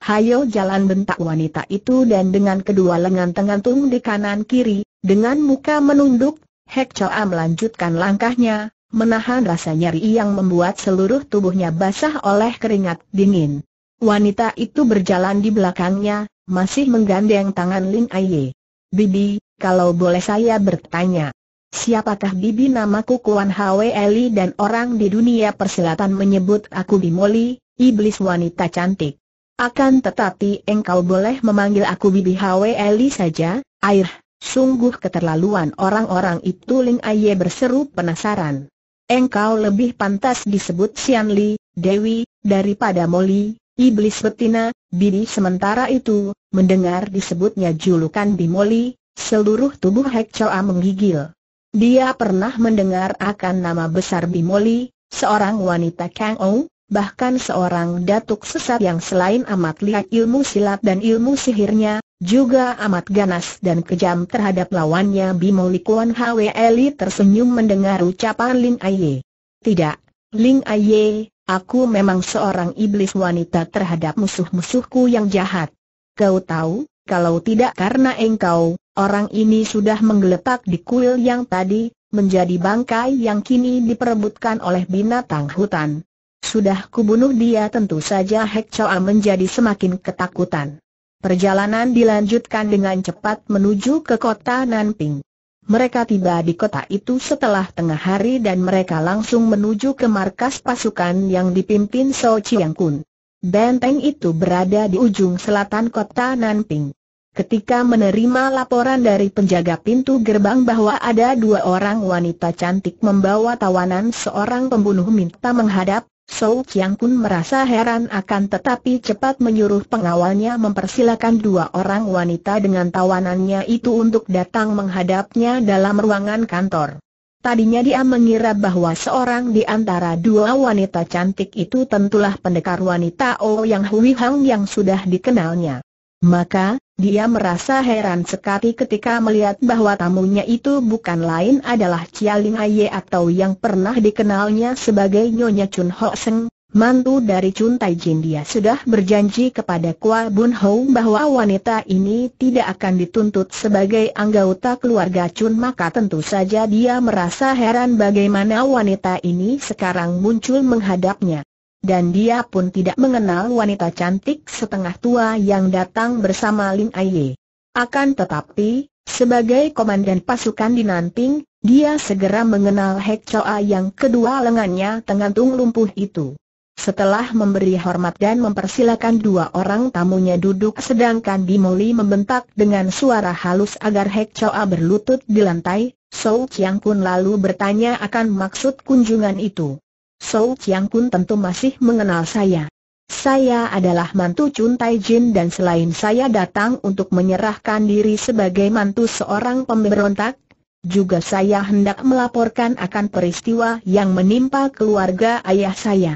Hayo jalan bentak wanita itu dan dengan kedua lengan tengantung di kanan kiri, dengan muka menunduk, Hek Choa melanjutkan langkahnya, menahan rasa nyeri yang membuat seluruh tubuhnya basah oleh keringat dingin. Wanita itu berjalan di belakangnya, masih menggandeng tangan Lin Aye. Bibi, kalau boleh saya bertanya. Siapakah bibi namaku Kuan Hwe Eli dan orang di dunia persilatan menyebut aku Bimoli, iblis wanita cantik. Akan tetapi engkau boleh memanggil aku bibi Hwe Eli saja, air, sungguh keterlaluan orang-orang itu Ling Aye berseru penasaran engkau lebih pantas disebut Sian Li, Dewi, daripada Moli, Iblis Betina, Bidi sementara itu, mendengar disebutnya julukan Bimoli, seluruh tubuh Hek Choa menggigil. Dia pernah mendengar akan nama besar Bimoli, seorang wanita Kang Ou, bahkan seorang datuk sesat yang selain amat lihat ilmu silat dan ilmu sihirnya, juga amat ganas dan kejam terhadap lawannya Bimo Likuan Hwe Eli tersenyum mendengar ucapan Ling Aye. Tidak, Ling Aye, aku memang seorang iblis wanita terhadap musuh-musuhku yang jahat. Kau tahu, kalau tidak karena engkau, orang ini sudah menggeletak di kuil yang tadi, menjadi bangkai yang kini diperebutkan oleh binatang hutan. Sudah kubunuh dia tentu saja Hek Choa menjadi semakin ketakutan. Perjalanan dilanjutkan dengan cepat menuju ke kota Nanping. Mereka tiba di kota itu setelah tengah hari dan mereka langsung menuju ke markas pasukan yang dipimpin So Chiang Kun. Benteng itu berada di ujung selatan kota Nanping. Ketika menerima laporan dari penjaga pintu gerbang bahwa ada dua orang wanita cantik membawa tawanan seorang pembunuh minta menghadap, So Kiang pun merasa heran akan tetapi cepat menyuruh pengawalnya mempersilakan dua orang wanita dengan tawanannya itu untuk datang menghadapnya dalam ruangan kantor. Tadinya dia mengira bahwa seorang di antara dua wanita cantik itu tentulah pendekar wanita Oh Yang Hui Hang yang sudah dikenalnya. Maka, dia merasa heran sekali ketika melihat bahwa tamunya itu bukan lain adalah Chia Ling Aye atau yang pernah dikenalnya sebagai Nyonya Chun Ho Seng, mantu dari Chun Tai Jin. Dia sudah berjanji kepada Kwa Bun Ho bahwa wanita ini tidak akan dituntut sebagai anggota keluarga Chun maka tentu saja dia merasa heran bagaimana wanita ini sekarang muncul menghadapnya dan dia pun tidak mengenal wanita cantik setengah tua yang datang bersama Lin Aye. Akan tetapi, sebagai komandan pasukan di Nanting, dia segera mengenal Hek Choa yang kedua lengannya tengantung lumpuh itu. Setelah memberi hormat dan mempersilakan dua orang tamunya duduk sedangkan Dimoli membentak dengan suara halus agar Hek Choa berlutut di lantai, So Chiang Kun lalu bertanya akan maksud kunjungan itu. Sou Chiang Kun tentu masih mengenal saya. Saya adalah mantu Chun Tai Jin dan selain saya datang untuk menyerahkan diri sebagai mantu seorang pemberontak, juga saya hendak melaporkan akan peristiwa yang menimpa keluarga ayah saya.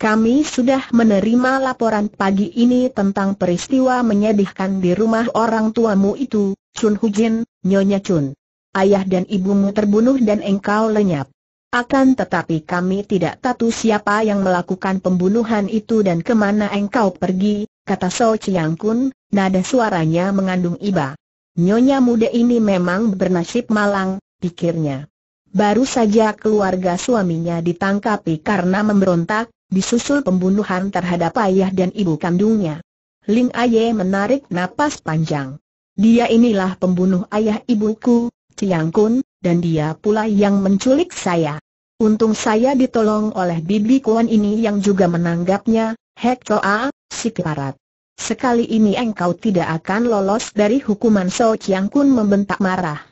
Kami sudah menerima laporan pagi ini tentang peristiwa menyedihkan di rumah orang tuamu itu, Chun Hujin, Nyonya Chun. Ayah dan ibumu terbunuh dan engkau lenyap. Akan tetapi kami tidak tahu siapa yang melakukan pembunuhan itu dan kemana engkau pergi, kata So Chiang Kun, nada suaranya mengandung iba. Nyonya muda ini memang bernasib malang, pikirnya. Baru saja keluarga suaminya ditangkapi karena memberontak, disusul pembunuhan terhadap ayah dan ibu kandungnya. Ling Aye menarik napas panjang. Dia inilah pembunuh ayah ibuku, Chiang Kun, dan dia pula yang menculik saya. Untung saya ditolong oleh Bibi Kuan ini yang juga menanggapnya, Hek Toa, si keparat. Sekali ini engkau tidak akan lolos dari hukuman So Chiang Kun membentak marah.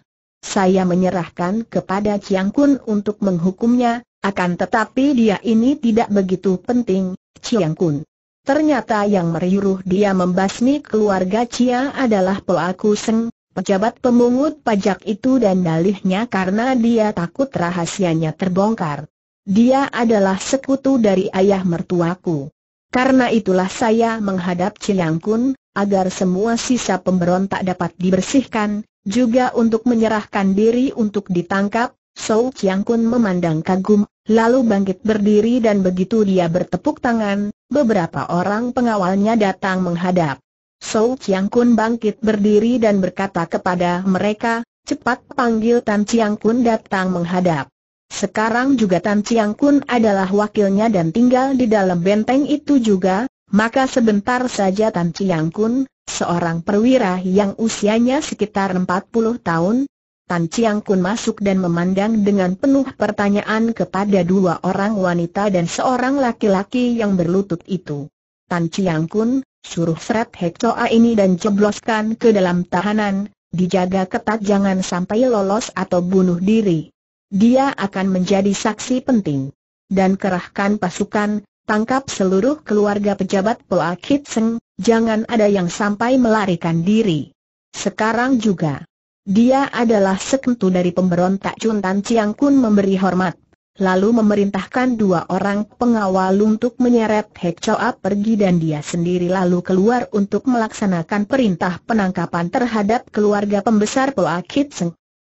Saya menyerahkan kepada Chiang Kun untuk menghukumnya, akan tetapi dia ini tidak begitu penting, Chiang Kun. Ternyata yang meriuh dia membasmi keluarga Chia adalah pelaku Seng, pejabat pemungut pajak itu dan dalihnya karena dia takut rahasianya terbongkar. Dia adalah sekutu dari ayah mertuaku. Karena itulah saya menghadap Chiang Kun, agar semua sisa pemberontak dapat dibersihkan, juga untuk menyerahkan diri untuk ditangkap, So Chiang Kun memandang kagum, lalu bangkit berdiri dan begitu dia bertepuk tangan, beberapa orang pengawalnya datang menghadap. So Chiang Kun bangkit berdiri dan berkata kepada mereka, cepat panggil Tan Chiang Kun datang menghadap. Sekarang juga Tan Chiang Kun adalah wakilnya dan tinggal di dalam benteng itu juga, maka sebentar saja Tan Chiang Kun, seorang perwira yang usianya sekitar 40 tahun, Tan Chiang Kun masuk dan memandang dengan penuh pertanyaan kepada dua orang wanita dan seorang laki-laki yang berlutut itu. Tan Chiang Kun, suruh Fred Hektoa ini dan jebloskan ke dalam tahanan, dijaga ketat jangan sampai lolos atau bunuh diri. Dia akan menjadi saksi penting. Dan kerahkan pasukan, tangkap seluruh keluarga pejabat Poa Seng, jangan ada yang sampai melarikan diri. Sekarang juga. Dia adalah sekentu dari pemberontak Tan Ciang Kun memberi hormat lalu memerintahkan dua orang pengawal untuk menyeret Hek Choa pergi dan dia sendiri lalu keluar untuk melaksanakan perintah penangkapan terhadap keluarga pembesar Poa Kit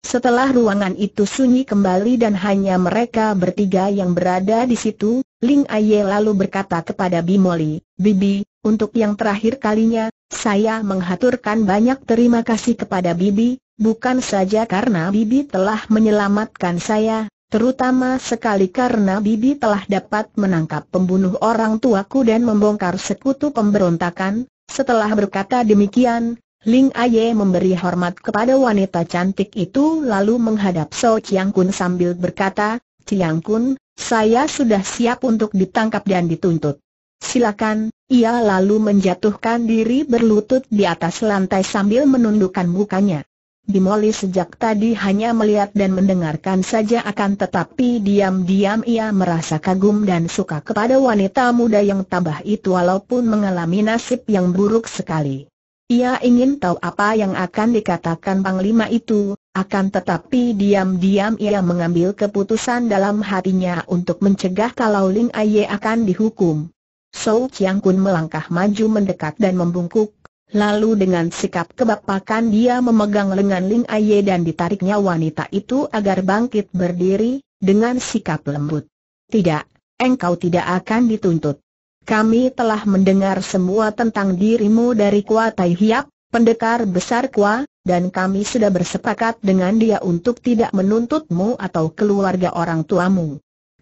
Setelah ruangan itu sunyi kembali dan hanya mereka bertiga yang berada di situ, Ling Aye lalu berkata kepada Bimoli, Bibi, untuk yang terakhir kalinya, saya menghaturkan banyak terima kasih kepada Bibi, bukan saja karena Bibi telah menyelamatkan saya, terutama sekali karena Bibi telah dapat menangkap pembunuh orang tuaku dan membongkar sekutu pemberontakan. Setelah berkata demikian, Ling Aye memberi hormat kepada wanita cantik itu lalu menghadap So Chiang Kun sambil berkata, Chiang Kun, saya sudah siap untuk ditangkap dan dituntut. Silakan, ia lalu menjatuhkan diri berlutut di atas lantai sambil menundukkan mukanya. Dimoli sejak tadi hanya melihat dan mendengarkan saja akan tetapi diam-diam ia merasa kagum dan suka kepada wanita muda yang tabah itu walaupun mengalami nasib yang buruk sekali. Ia ingin tahu apa yang akan dikatakan Panglima itu, akan tetapi diam-diam ia mengambil keputusan dalam hatinya untuk mencegah kalau Ling Aye akan dihukum. So Chiang Kun melangkah maju mendekat dan membungkuk, Lalu dengan sikap kebapakan dia memegang lengan Ling Aye dan ditariknya wanita itu agar bangkit berdiri, dengan sikap lembut. Tidak, engkau tidak akan dituntut. Kami telah mendengar semua tentang dirimu dari Kua Tai Hiap, pendekar besar Kua, dan kami sudah bersepakat dengan dia untuk tidak menuntutmu atau keluarga orang tuamu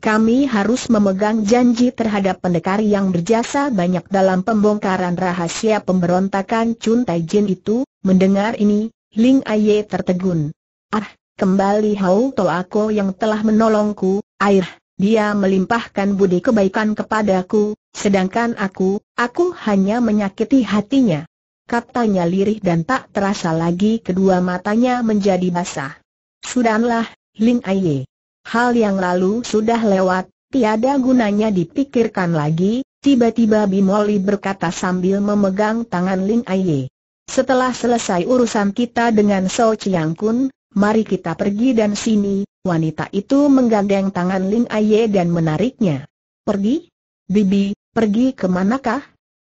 kami harus memegang janji terhadap pendekar yang berjasa banyak dalam pembongkaran rahasia pemberontakan Chun Tai Jin itu, mendengar ini, Ling Aye tertegun. Ah, kembali Hau Toako yang telah menolongku, air, dia melimpahkan budi kebaikan kepadaku, sedangkan aku, aku hanya menyakiti hatinya. Katanya lirih dan tak terasa lagi kedua matanya menjadi basah. Sudahlah, Ling Aye. Hal yang lalu sudah lewat, tiada gunanya dipikirkan lagi, tiba-tiba Bimoli berkata sambil memegang tangan Ling Aye. Setelah selesai urusan kita dengan So Chiang Kun, mari kita pergi dan sini, wanita itu menggandeng tangan Ling Aye dan menariknya. Pergi? Bibi, pergi ke manakah?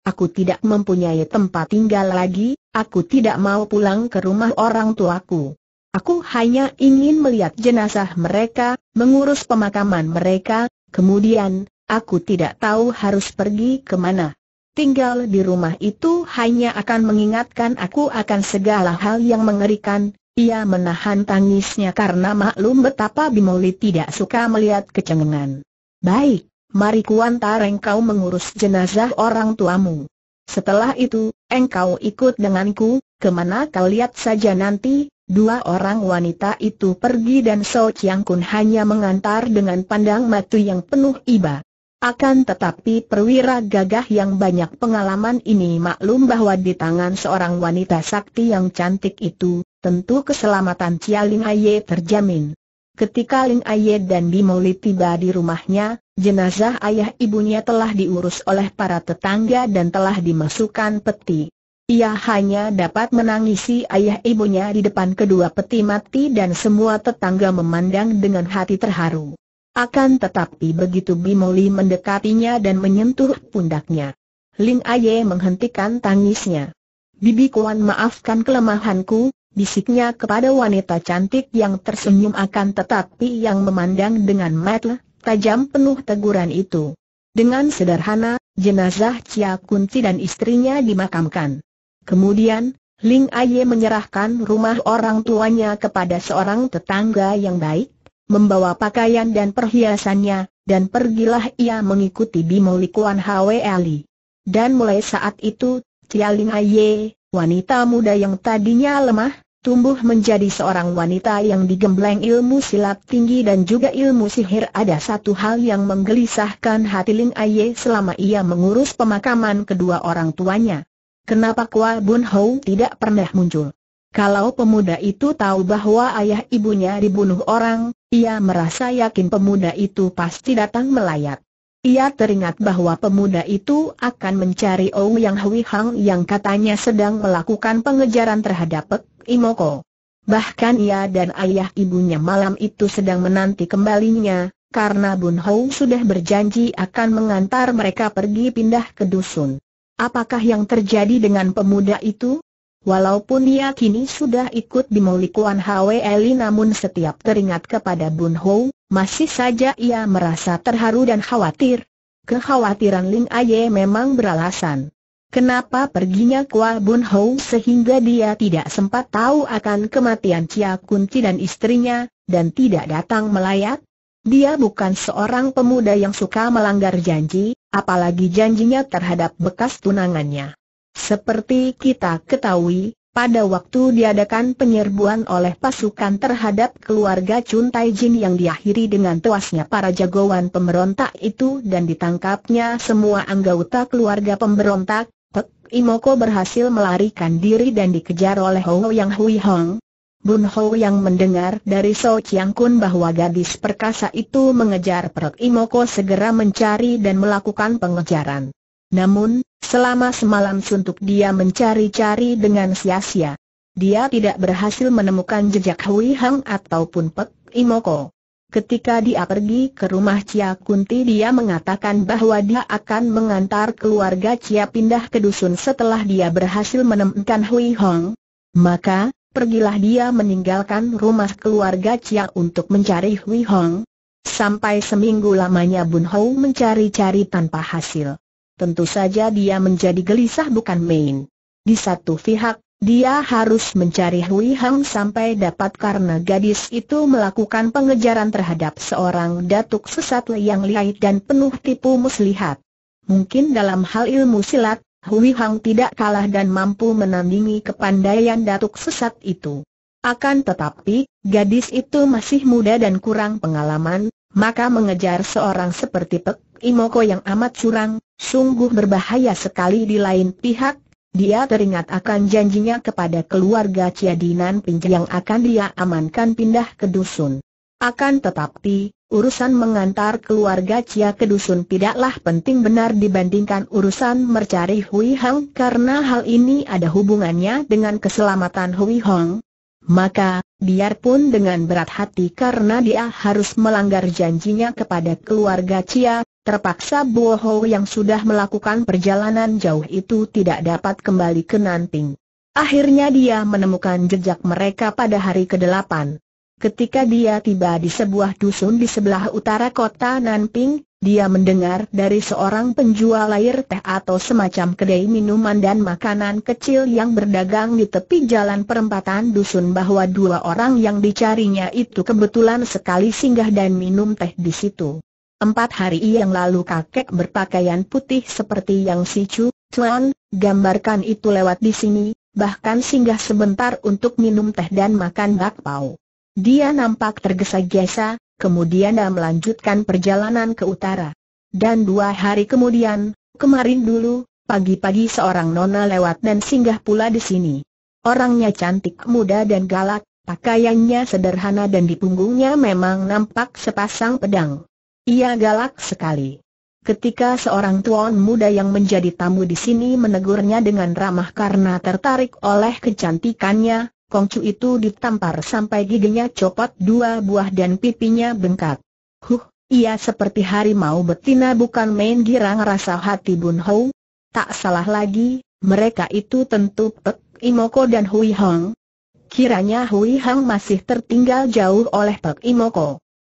Aku tidak mempunyai tempat tinggal lagi, aku tidak mau pulang ke rumah orang tuaku. Aku hanya ingin melihat jenazah mereka, mengurus pemakaman mereka, kemudian, aku tidak tahu harus pergi ke mana. Tinggal di rumah itu hanya akan mengingatkan aku akan segala hal yang mengerikan, ia menahan tangisnya karena maklum betapa Bimoli tidak suka melihat kecengengan. Baik, mari kuantar engkau mengurus jenazah orang tuamu. Setelah itu, engkau ikut denganku, kemana kau lihat saja nanti, Dua orang wanita itu pergi dan So Chiang Kun hanya mengantar dengan pandang matu yang penuh iba. Akan tetapi perwira gagah yang banyak pengalaman ini maklum bahwa di tangan seorang wanita sakti yang cantik itu, tentu keselamatan Chia Ling Aye terjamin. Ketika Ling Aye dan Bimoli tiba di rumahnya, jenazah ayah ibunya telah diurus oleh para tetangga dan telah dimasukkan peti. Ia hanya dapat menangisi ayah ibunya di depan kedua peti mati dan semua tetangga memandang dengan hati terharu. Akan tetapi begitu Bimoli mendekatinya dan menyentuh pundaknya. Ling Aye menghentikan tangisnya. Bibi Kuan maafkan kelemahanku, bisiknya kepada wanita cantik yang tersenyum akan tetapi yang memandang dengan mata tajam penuh teguran itu. Dengan sederhana, jenazah Chia Kunci dan istrinya dimakamkan. Kemudian, Ling Aye menyerahkan rumah orang tuanya kepada seorang tetangga yang baik, membawa pakaian dan perhiasannya, dan pergilah ia mengikuti Bimo Likuan Hwe Ali. Dan mulai saat itu, Cia Ling Aye, wanita muda yang tadinya lemah, tumbuh menjadi seorang wanita yang digembleng ilmu silat tinggi dan juga ilmu sihir. Ada satu hal yang menggelisahkan hati Ling Aye selama ia mengurus pemakaman kedua orang tuanya kenapa Kwa Bun Hou tidak pernah muncul. Kalau pemuda itu tahu bahwa ayah ibunya dibunuh orang, ia merasa yakin pemuda itu pasti datang melayat. Ia teringat bahwa pemuda itu akan mencari Ou Yang Hui Hang yang katanya sedang melakukan pengejaran terhadap Pek Imoko. Bahkan ia dan ayah ibunya malam itu sedang menanti kembalinya, karena Bun Hou sudah berjanji akan mengantar mereka pergi pindah ke dusun. Apakah yang terjadi dengan pemuda itu? Walaupun ia kini sudah ikut di Maulikuan HWLI namun setiap teringat kepada Bun Ho, masih saja ia merasa terharu dan khawatir. Kekhawatiran Ling Aye memang beralasan. Kenapa perginya Kwa Bun Ho sehingga dia tidak sempat tahu akan kematian Cia Kunti dan istrinya, dan tidak datang melayat? Dia bukan seorang pemuda yang suka melanggar janji, apalagi janjinya terhadap bekas tunangannya. Seperti kita ketahui, pada waktu diadakan penyerbuan oleh pasukan terhadap keluarga Chun Tai Jin yang diakhiri dengan tewasnya para jagoan pemberontak itu dan ditangkapnya semua anggota keluarga pemberontak, Pek Imoko berhasil melarikan diri dan dikejar oleh Hou Yang Hui Hong, Bun Ho yang mendengar dari So Chiang Kun bahwa gadis perkasa itu mengejar Perk Imoko segera mencari dan melakukan pengejaran. Namun, selama semalam suntuk dia mencari-cari dengan sia-sia. Dia tidak berhasil menemukan jejak Hui Hang ataupun Perk Imoko. Ketika dia pergi ke rumah Chia Kunti dia mengatakan bahwa dia akan mengantar keluarga Chia pindah ke dusun setelah dia berhasil menemukan Hui Hong. Maka, pergilah dia meninggalkan rumah keluarga Chia untuk mencari Hui Hong. Sampai seminggu lamanya Bun Hou mencari-cari tanpa hasil. Tentu saja dia menjadi gelisah bukan main. Di satu pihak, dia harus mencari Hui Hong sampai dapat karena gadis itu melakukan pengejaran terhadap seorang datuk sesat yang lihai dan penuh tipu muslihat. Mungkin dalam hal ilmu silat, Hui Hang tidak kalah dan mampu menandingi kepandaian datuk sesat itu. Akan tetapi, gadis itu masih muda dan kurang pengalaman, maka mengejar seorang seperti Pek Imoko yang amat curang, sungguh berbahaya sekali di lain pihak, dia teringat akan janjinya kepada keluarga Ciadinan Pinjang yang akan dia amankan pindah ke dusun. Akan tetapi, urusan mengantar keluarga Cia ke dusun tidaklah penting benar dibandingkan urusan mencari Hui Hong karena hal ini ada hubungannya dengan keselamatan Hui Hong. Maka, biarpun dengan berat hati karena dia harus melanggar janjinya kepada keluarga Cia, terpaksa Bo Ho yang sudah melakukan perjalanan jauh itu tidak dapat kembali ke Nanting. Akhirnya dia menemukan jejak mereka pada hari ke-8. Ketika dia tiba di sebuah dusun di sebelah utara kota Nanping, dia mendengar dari seorang penjual air teh atau semacam kedai minuman dan makanan kecil yang berdagang di tepi jalan perempatan dusun bahwa dua orang yang dicarinya itu kebetulan sekali singgah dan minum teh di situ. Empat hari yang lalu kakek berpakaian putih seperti yang si Chu, Chuan, gambarkan itu lewat di sini, bahkan singgah sebentar untuk minum teh dan makan bakpao. Dia nampak tergesa-gesa, kemudian dia melanjutkan perjalanan ke utara. Dan dua hari kemudian, kemarin dulu, pagi-pagi seorang nona lewat dan singgah pula di sini. Orangnya cantik muda dan galak, pakaiannya sederhana dan di punggungnya memang nampak sepasang pedang. Ia galak sekali. Ketika seorang tuan muda yang menjadi tamu di sini menegurnya dengan ramah karena tertarik oleh kecantikannya, Kongcu itu ditampar sampai giginya copot dua buah dan pipinya bengkak. Huh, ia seperti harimau betina bukan main girang rasa hati Bun Hou. Tak salah lagi, mereka itu tentu Pek, Imoko dan Hui Hong. Kiranya Hui Hong masih tertinggal jauh oleh Pek Imoko.